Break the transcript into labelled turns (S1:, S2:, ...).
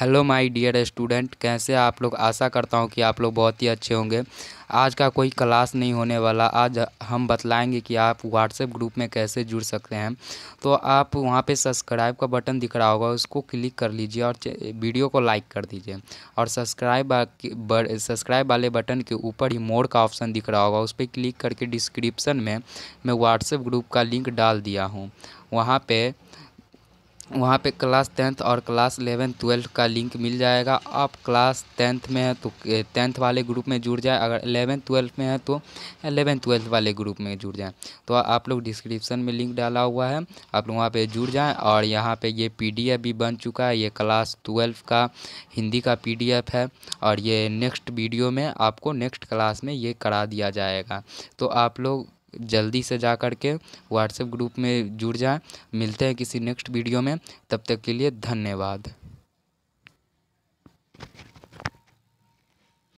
S1: hello my dear student कैसे आप लोग आशा करता हूँ कि आप लोग बहुत ही अच्छे होंगे आज का कोई क्लास नहीं होने वाला आज हम बतलाएंगे कि आप व्हाट्सएप ग्रुप में कैसे जुड़ सकते हैं तो आप वहाँ पे सब्सक्राइब का बटन दिख रहा होगा उसको क्लिक कर लीजिए और वीडियो को लाइक कर दीजिए और सब्सक्राइब सब्सक्राइब वाले बटन के ऊपर ही मोड का ऑप्शन दिख रहा होगा उस पर क्लिक करके डिस्क्रिप्सन में मैं व्हाट्सएप ग्रुप का लिंक डाल दिया हूँ वहाँ पर वहाँ पे क्लास टेंथ और क्लास इलेवन ट्वेल्थ का लिंक मिल जाएगा आप क्लास टेंथ में हैं तो टेंथ वाले ग्रुप में जुड़ जाए अगर एलेवन ट्वेल्थ में है तो एलेवन ट्वेल्थ वाले ग्रुप में जुड़ जाएँ तो आप लोग डिस्क्रिप्शन में लिंक डाला हुआ है आप लोग वहाँ पे जुड़ जाएँ और यहाँ पे ये पी भी बन चुका है ये क्लास ट्वेल्व का हिंदी का पी है और ये नेक्स्ट वीडियो में आपको नेक्स्ट क्लास में ये करा दिया जाएगा तो आप लोग जल्दी से जा कर के व्हाट्सएप ग्रुप में जुड़ जाएँ मिलते हैं किसी नेक्स्ट वीडियो में तब तक के लिए धन्यवाद